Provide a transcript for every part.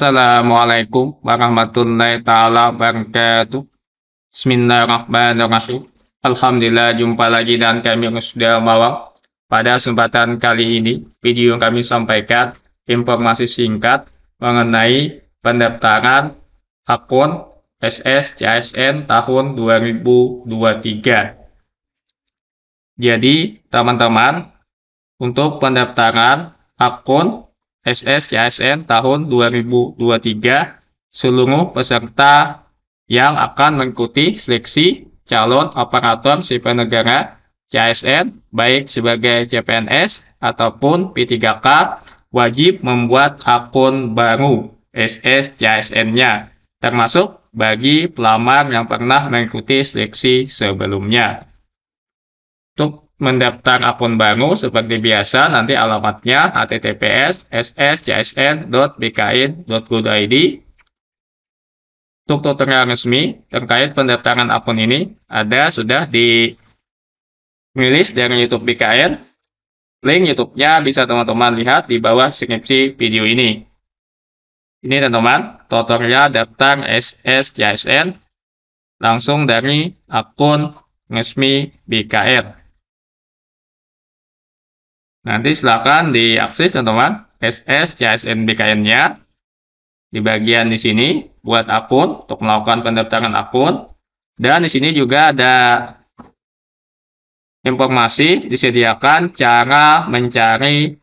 Assalamualaikum warahmatullahi taala wabarakatuh. Bismillahirrahmanirrahim. Alhamdulillah jumpa lagi dan kami sudah bawa Pada kesempatan kali ini, video yang kami sampaikan informasi singkat mengenai pendaftaran akun SS CSN tahun 2023. Jadi, teman-teman, untuk pendaftaran akun SS CSN ya, tahun 2023 seluruh peserta yang akan mengikuti seleksi calon operator sipil negara CSN baik sebagai CPNS ataupun P3K wajib membuat akun baru SS CSN-nya termasuk bagi pelamar yang pernah mengikuti seleksi sebelumnya mendaftar akun baru seperti biasa nanti alamatnya https sscsn.bkin.go.id untuk tutorial resmi terkait pendaftaran akun ini ada sudah di rilis dari YouTube bkr link YouTube-nya bisa teman-teman lihat di bawah skripsi video ini ini teman-teman tutorial daftar SSJSN langsung dari akun resmi BKR Nanti silakan diakses teman-teman SS CSN BKN-nya di bagian di sini buat akun untuk melakukan pendaftaran akun dan di sini juga ada informasi disediakan cara mencari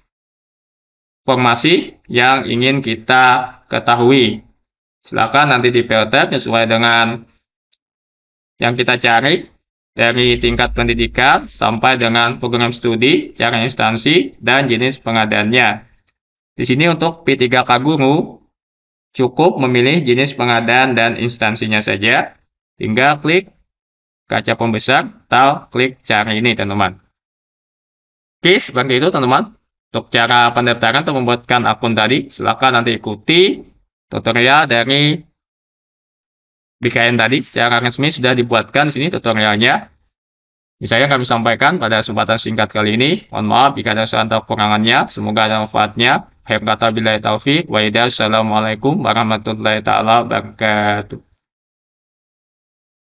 informasi yang ingin kita ketahui. Silakan nanti di filter sesuai dengan yang kita cari dari tingkat pendidikan sampai dengan program studi, cara instansi, dan jenis pengadaannya. Di sini untuk P3K Guru, cukup memilih jenis pengadaan dan instansinya saja. Tinggal klik kaca pembesar atau klik cara ini, teman-teman. Oke, seperti itu, teman-teman. Untuk cara pendaftaran atau membuatkan akun tadi, silakan nanti ikuti tutorial dari BKN tadi secara resmi sudah dibuatkan di sini tutorialnya. Saya kami sampaikan pada kesempatan singkat kali ini. Mohon maaf jika ada salah kekurangannya. Semoga ada manfaatnya. Akhir kata bila taufiq. Wa'idah. Assalamualaikum warahmatullahi taala wabarakatuh.